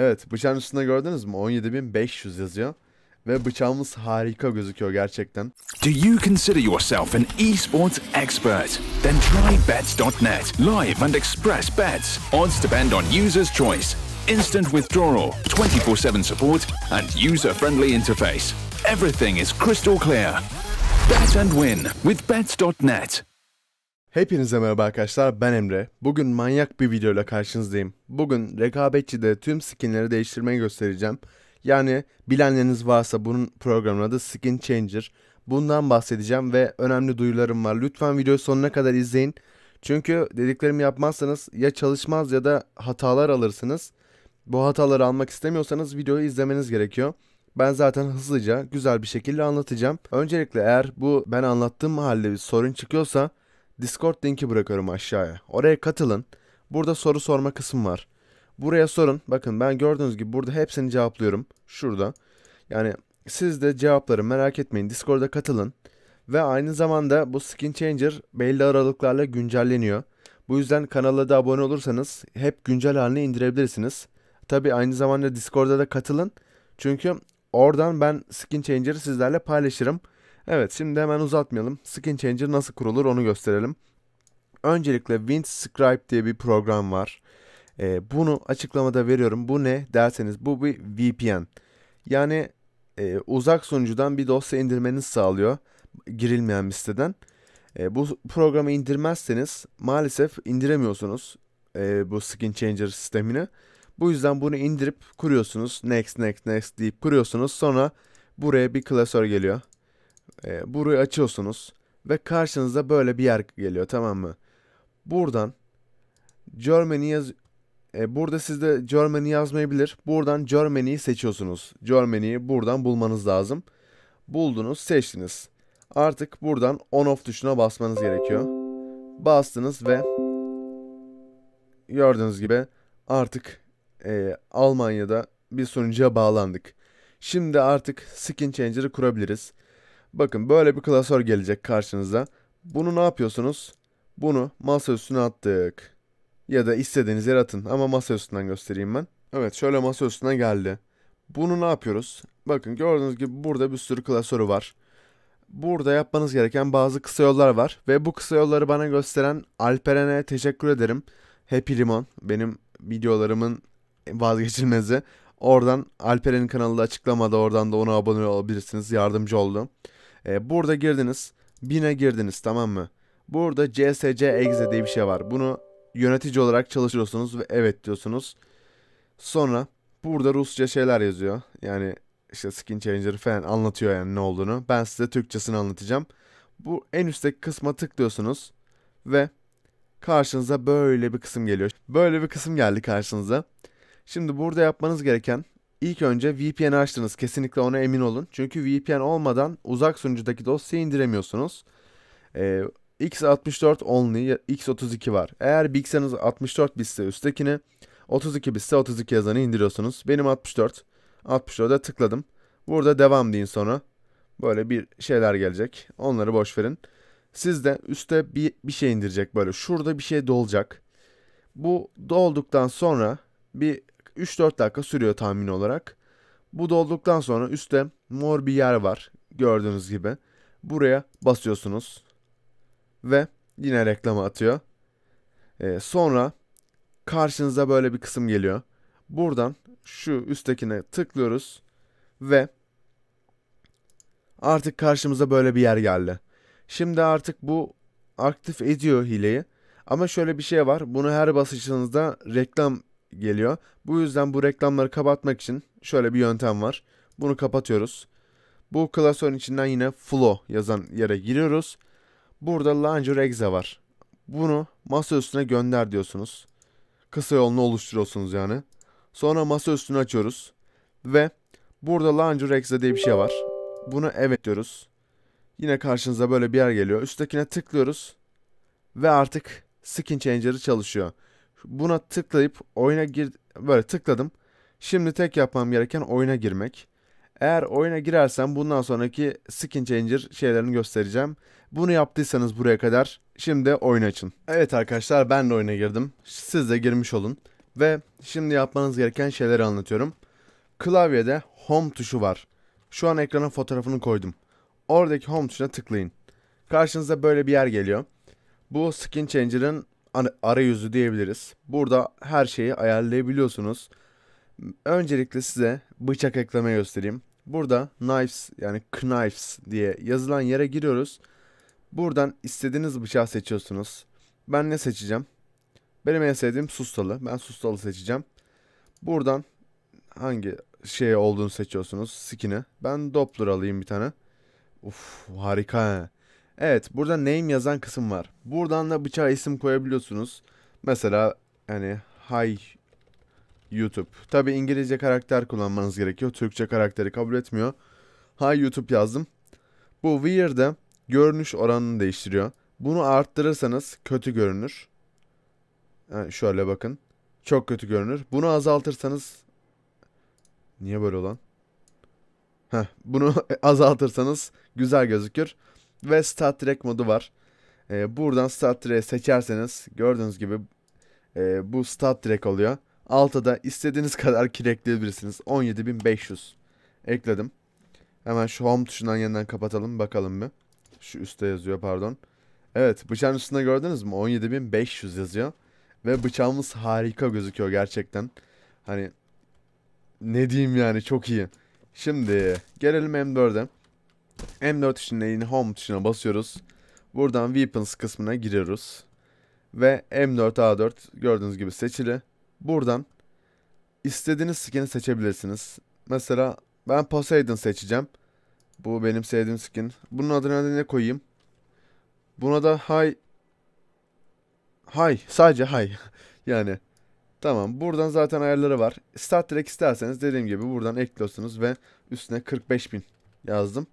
Evet bıçağın üstünde gördünüz mü? 17.500 yazıyor. Ve bıçağımız harika gözüküyor gerçekten. Do you consider yourself an esports expert? Then try bets.net. Live and express bets. Odds depend on user's choice. Instant withdrawal, 24-7 support and user-friendly interface. Everything is crystal clear. Bet and win with bets.net. Hepinize merhaba arkadaşlar ben Emre. Bugün manyak bir videoyla karşınızdayım. Bugün rekabetçide tüm skinleri değiştirmeyi göstereceğim. Yani bilenleriniz varsa bunun programın adı Skin Changer. Bundan bahsedeceğim ve önemli duyularım var. Lütfen videoyu sonuna kadar izleyin. Çünkü dediklerimi yapmazsanız ya çalışmaz ya da hatalar alırsınız. Bu hataları almak istemiyorsanız videoyu izlemeniz gerekiyor. Ben zaten hızlıca güzel bir şekilde anlatacağım. Öncelikle eğer bu ben anlattığım halde bir sorun çıkıyorsa Discord linki bırakıyorum aşağıya. Oraya katılın. Burada soru sorma kısım var. Buraya sorun. Bakın ben gördüğünüz gibi burada hepsini cevaplıyorum. Şurada. Yani siz de cevapları merak etmeyin. Discord'a katılın. Ve aynı zamanda bu Skin Changer belli aralıklarla güncelleniyor. Bu yüzden kanala da abone olursanız hep güncel halini indirebilirsiniz. Tabi aynı zamanda Discord'a da katılın. Çünkü oradan ben Skin Changer'ı sizlerle paylaşırım. Evet şimdi hemen uzatmayalım. Skin Changer nasıl kurulur onu gösterelim. Öncelikle WindScribe diye bir program var. Ee, bunu açıklamada veriyorum. Bu ne derseniz bu bir VPN. Yani e, uzak sunucudan bir dosya indirmeniz sağlıyor. Girilmeyen bir siteden. E, bu programı indirmezseniz maalesef indiremiyorsunuz e, bu Skin Changer sistemini. Bu yüzden bunu indirip kuruyorsunuz. Next, next, next deyip kuruyorsunuz. Sonra buraya bir klasör geliyor. E, burayı açıyorsunuz ve karşınıza böyle bir yer geliyor tamam mı? Buradan Germany yaz e, burada sizde Germany yazmayabilir. Buradan Germany'yi seçiyorsunuz. Germany'yi buradan bulmanız lazım. Buldunuz, seçtiniz. Artık buradan on off tuşuna basmanız gerekiyor. Bastınız ve gördüğünüz gibi artık e, Almanya'da bir sunucuya bağlandık. Şimdi artık skin changer'ı kurabiliriz. Bakın böyle bir klasör gelecek karşınıza. Bunu ne yapıyorsunuz? Bunu masa üstüne attık. Ya da istediğiniz yere atın ama masa üstünden göstereyim ben. Evet şöyle masa üstüne geldi. Bunu ne yapıyoruz? Bakın gördüğünüz gibi burada bir sürü klasörü var. Burada yapmanız gereken bazı kısa yollar var. Ve bu kısa yolları bana gösteren Alperen'e teşekkür ederim. Happy Limon benim videolarımın vazgeçilmezi. Oradan Alperen'in kanalı da açıklamada oradan da ona abone olabilirsiniz. Yardımcı oldum. E, burada girdiniz. Bin'e girdiniz tamam mı? Burada CSC exe diye bir şey var. Bunu yönetici olarak çalışıyorsunuz ve evet diyorsunuz. Sonra burada Rusça şeyler yazıyor. Yani işte skin changer falan anlatıyor yani ne olduğunu. Ben size Türkçesini anlatacağım. Bu en üstteki kısma tıklıyorsunuz ve karşınıza böyle bir kısım geliyor. Böyle bir kısım geldi karşınıza. Şimdi burada yapmanız gereken İlk önce VPN açtınız. Kesinlikle ona emin olun. Çünkü VPN olmadan uzak sunucudaki dosyayı indiremiyorsunuz. Ee, x64 only, x32 var. Eğer bilgisayarınız 64 bitse üsttekini, 32 bitse 32 yazanı indiriyorsunuz. Benim 64. 64'e tıkladım. Burada devam deyin sonra. Böyle bir şeyler gelecek. Onları boş verin. Siz de üstte bir, bir şey indirecek böyle. Şurada bir şey dolacak. Bu dolduktan sonra bir 3-4 dakika sürüyor tahmin olarak. Bu dolduktan sonra üstte mor bir yer var gördüğünüz gibi. Buraya basıyorsunuz ve yine reklama atıyor. Ee, sonra karşınıza böyle bir kısım geliyor. Buradan şu üsttekine tıklıyoruz ve artık karşımıza böyle bir yer geldi. Şimdi artık bu aktif ediyor hileyi. Ama şöyle bir şey var. Bunu her basışınızda reklam geliyor. Bu yüzden bu reklamları kapatmak için şöyle bir yöntem var. Bunu kapatıyoruz. Bu klasörün içinden yine flow yazan yere giriyoruz. Burada launcher exe var. Bunu masa üstüne gönder diyorsunuz. Kısa yolunu oluşturuyorsunuz yani. Sonra masa üstünü açıyoruz. Ve burada launcher exe diye bir şey var. Bunu evet diyoruz. Yine karşınıza böyle bir yer geliyor. Üsttekine tıklıyoruz. Ve artık skin changer'ı çalışıyor. Buna tıklayıp oyuna gir böyle tıkladım. Şimdi tek yapmam gereken oyuna girmek. Eğer oyuna girersem bundan sonraki skin changer şeylerini göstereceğim. Bunu yaptıysanız buraya kadar şimdi oyun açın. Evet arkadaşlar ben de oyuna girdim. Siz de girmiş olun. Ve şimdi yapmanız gereken şeyleri anlatıyorum. Klavyede home tuşu var. Şu an ekrana fotoğrafını koydum. Oradaki home tuşuna tıklayın. Karşınıza böyle bir yer geliyor. Bu skin changer'ın arayüzü diyebiliriz. Burada her şeyi ayarlayabiliyorsunuz. Öncelikle size bıçak ekleme göstereyim. Burada knives yani knives diye yazılan yere giriyoruz. Buradan istediğiniz bıçağı seçiyorsunuz. Ben ne seçeceğim? Benim en sevdiğim sustalı. Ben sustalı seçeceğim. Buradan hangi şey olduğunu seçiyorsunuz skin'i. Ben Doppler alayım bir tane. Uf harika. Evet burada name yazan kısım var. Buradan da bıçağa isim koyabiliyorsunuz. Mesela yani hi YouTube. Tabi İngilizce karakter kullanmanız gerekiyor. Türkçe karakteri kabul etmiyor. Hi YouTube yazdım. Bu weird'e görünüş oranını değiştiriyor. Bunu arttırırsanız kötü görünür. Yani şöyle bakın. Çok kötü görünür. Bunu azaltırsanız Niye böyle olan? Heh, bunu azaltırsanız güzel gözükür ve Star Trek modu var. E, buradan Star Trek'i seçerseniz gördüğünüz gibi e, bu Star Trek oluyor. Alta da istediğiniz kadar kirekleyebilirsiniz. 17.500 ekledim. Hemen şu home tuşundan yeniden kapatalım bakalım bir. Şu üstte yazıyor pardon. Evet bıçağın üstünde gördünüz mü? 17.500 yazıyor. Ve bıçağımız harika gözüküyor gerçekten. Hani ne diyeyim yani çok iyi. Şimdi gelelim M4'e. M4 tuşuna yine Home tuşuna basıyoruz. Buradan Weapons kısmına giriyoruz. Ve M4A4 gördüğünüz gibi seçili. Buradan istediğiniz skin'i seçebilirsiniz. Mesela ben Poseidon seçeceğim. Bu benim sevdiğim skin. Bunun adını ne koyayım? Buna da hay, Hay. Sadece hay. yani tamam. Buradan zaten ayarları var. Start Track isterseniz dediğim gibi buradan ekliyorsunuz ve üstüne 45.000 yazdım.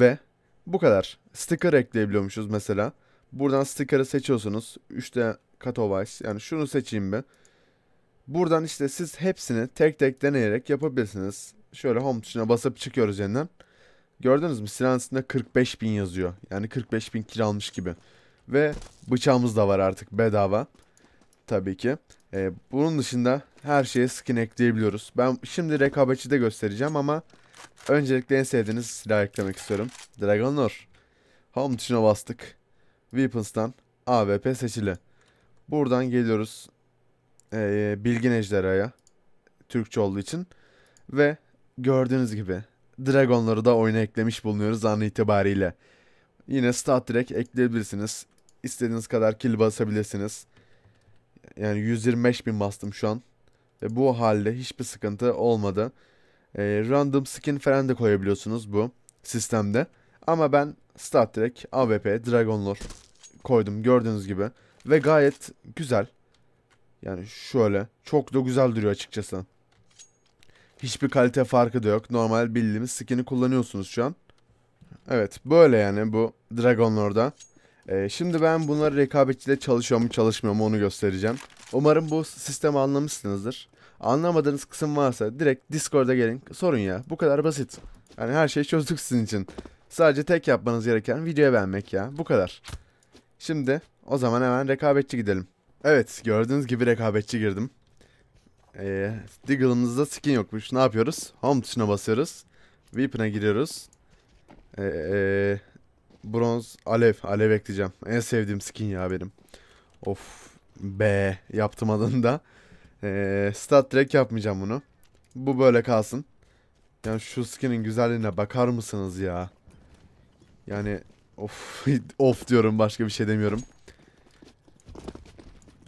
Ve bu kadar. Sticker ekleyebiliyormuşuz mesela. Buradan sticker'ı seçiyorsunuz. 3 Katowice. Yani şunu seçeyim ben. Buradan işte siz hepsini tek tek deneyerek yapabilirsiniz. Şöyle home tuşuna basıp çıkıyoruz yeniden. Gördünüz mü? Silahın üstünde 45 bin yazıyor. Yani 45 bin kiralmış gibi. Ve bıçağımız da var artık bedava. Tabii ki. Ee, bunun dışında her şeye skin ekleyebiliyoruz. Ben şimdi rekabetçi de göstereceğim ama... Öncelikle en sevdiğiniz silah eklemek istiyorum. Dragon Lore. Home tuşuna bastık. Weapons'tan AWP seçili. Buradan geliyoruz. Ee, Bilgin Ejderha'ya. Türkçe olduğu için. Ve gördüğünüz gibi Dragonları da oyuna eklemiş bulunuyoruz an itibariyle. Yine stat direkt ekleyebilirsiniz. İstediğiniz kadar kill basabilirsiniz. Yani 125 bin bastım şu an. Ve bu halde hiçbir sıkıntı olmadı. E, random skin falan da koyabiliyorsunuz bu sistemde. Ama ben Stat Trek, AWP, Dragon Lore koydum gördüğünüz gibi. Ve gayet güzel. Yani şöyle çok da güzel duruyor açıkçası. Hiçbir kalite farkı da yok. Normal bildiğimiz skin'i kullanıyorsunuz şu an. Evet böyle yani bu Dragon Lord'a. Ee, şimdi ben bunları rekabetçide çalışıyor mu çalışmıyor mu onu göstereceğim. Umarım bu sistemi anlamışsınızdır. Anlamadığınız kısım varsa direkt Discord'a gelin sorun ya. Bu kadar basit. Yani her şeyi çözdük sizin için. Sadece tek yapmanız gereken videoya beğenmek ya. Bu kadar. Şimdi o zaman hemen rekabetçi gidelim. Evet gördüğünüz gibi rekabetçi girdim. Ee, Diggle'ımızda skin yokmuş. Ne yapıyoruz? Home tuşuna basıyoruz. Weapon'a giriyoruz. Ee, e, bronz alev. Alev ekleyeceğim. En sevdiğim skin ya benim. Of. B yaptım adında. Ee, stat direkt yapmayacağım bunu. Bu böyle kalsın. Yani şu skinin güzelliğine bakar mısınız ya? Yani of of diyorum başka bir şey demiyorum.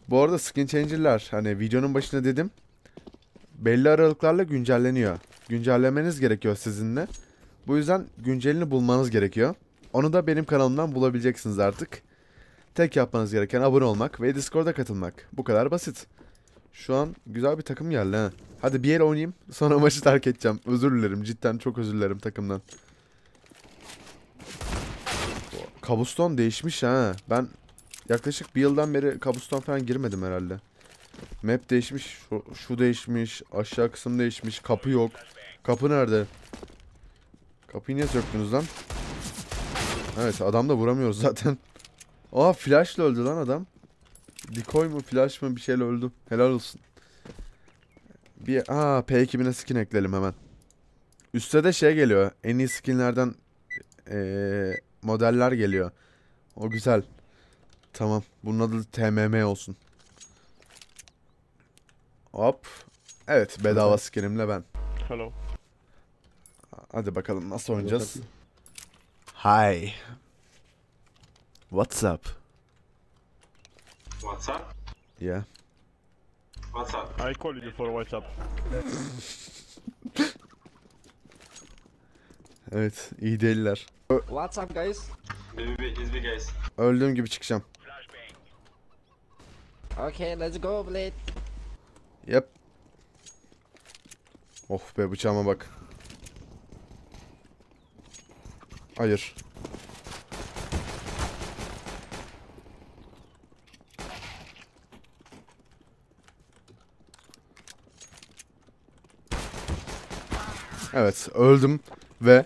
Bu arada skin changer'lar hani videonun başında dedim. Belli aralıklarla güncelleniyor. Güncellemeniz gerekiyor sizinle. Bu yüzden güncelini bulmanız gerekiyor. Onu da benim kanalımdan bulabileceksiniz artık. Tek yapmanız gereken abone olmak ve Discord'a katılmak. Bu kadar basit. Şu an güzel bir takım geldi ha. Hadi bir yere oynayayım. Sonra maçı terk edeceğim. Özür dilerim. Cidden çok özür dilerim takımdan. Kabuston değişmiş ha. Ben yaklaşık bir yıldan beri kabuston falan girmedim herhalde. Map değişmiş. Şu, şu değişmiş. Aşağı kısım değişmiş. Kapı yok. Kapı nerede? Kapıyı niye söktünüz lan? Evet adam da vuramıyoruz zaten. Aa flashla öldü lan adam. Dikoy mu flash mı bir şeyle öldüm. Helal olsun. Bir aa P ekibine skin ekleyelim hemen. Üste de şey geliyor. En iyi skinlerden ee, modeller geliyor. O güzel. Tamam. Bunun adı TMM olsun. Hop. Evet bedava skinimle ben. Hello. Hadi bakalım nasıl oynayacağız. Hi. What's up? What's up? Yeah. What's up? I called you for WhatsApp. evet, iyi değiller. What's up guys? Hizbi guys. Öldüğüm gibi çıkacağım. Okay, let's go Blade. Yep. Of, oh be bıçağıma bak. Hayır. Evet öldüm ve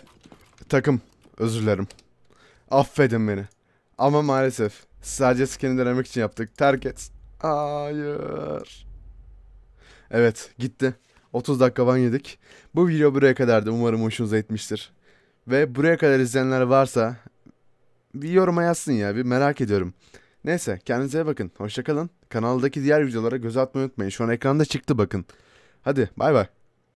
takım özür dilerim. Affedin beni. Ama maalesef sadece skin'i denemek için yaptık. Terk et. Hayır. Evet gitti. 30 dakika van yedik. Bu video buraya kadardı. Umarım hoşunuza etmiştir. Ve buraya kadar izleyenler varsa bir yoruma yazsın ya. Bir merak ediyorum. Neyse kendinize bakın. Hoşçakalın. Kanaldaki diğer videolara göz atmayı unutmayın. Şu an ekranda çıktı bakın. Hadi bay bay.